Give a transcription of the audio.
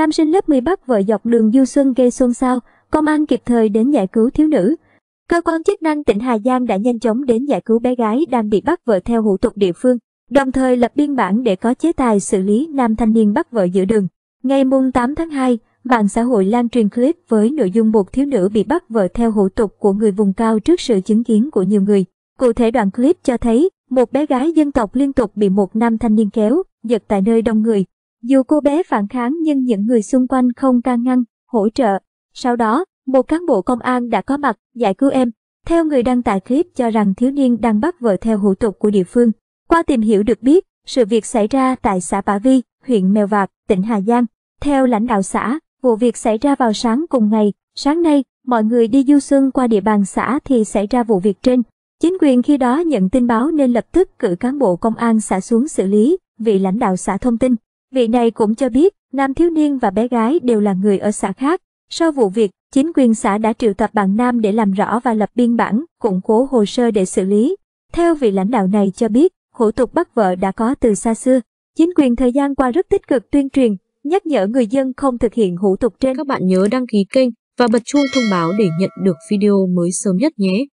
Nam sinh lớp 10 bắt vợ dọc đường Du Xuân gây xôn xao, công an kịp thời đến giải cứu thiếu nữ. Cơ quan chức năng tỉnh Hà Giang đã nhanh chóng đến giải cứu bé gái đang bị bắt vợ theo hủ tục địa phương, đồng thời lập biên bản để có chế tài xử lý nam thanh niên bắt vợ giữa đường. Ngày mùng 8 tháng 2, mạng xã hội lan truyền clip với nội dung một thiếu nữ bị bắt vợ theo hủ tục của người vùng cao trước sự chứng kiến của nhiều người. Cụ thể đoạn clip cho thấy một bé gái dân tộc liên tục bị một nam thanh niên kéo, giật tại nơi đông người, dù cô bé phản kháng nhưng những người xung quanh không can ngăn, hỗ trợ. Sau đó, một cán bộ công an đã có mặt giải cứu em. Theo người đăng tải clip cho rằng thiếu niên đang bắt vợ theo hủ tục của địa phương. Qua tìm hiểu được biết, sự việc xảy ra tại xã Bả Vi, huyện Mèo Vạc, tỉnh Hà Giang. Theo lãnh đạo xã, vụ việc xảy ra vào sáng cùng ngày. Sáng nay, mọi người đi du xuân qua địa bàn xã thì xảy ra vụ việc trên. Chính quyền khi đó nhận tin báo nên lập tức cử cán bộ công an xã xuống xử lý, vị lãnh đạo xã thông tin. Vị này cũng cho biết, nam thiếu niên và bé gái đều là người ở xã khác. Sau vụ việc, chính quyền xã đã triệu tập bạn nam để làm rõ và lập biên bản, củng cố hồ sơ để xử lý. Theo vị lãnh đạo này cho biết, hủ tục bắt vợ đã có từ xa xưa. Chính quyền thời gian qua rất tích cực tuyên truyền, nhắc nhở người dân không thực hiện hủ tục trên. Các bạn nhớ đăng ký kênh và bật chuông thông báo để nhận được video mới sớm nhất nhé.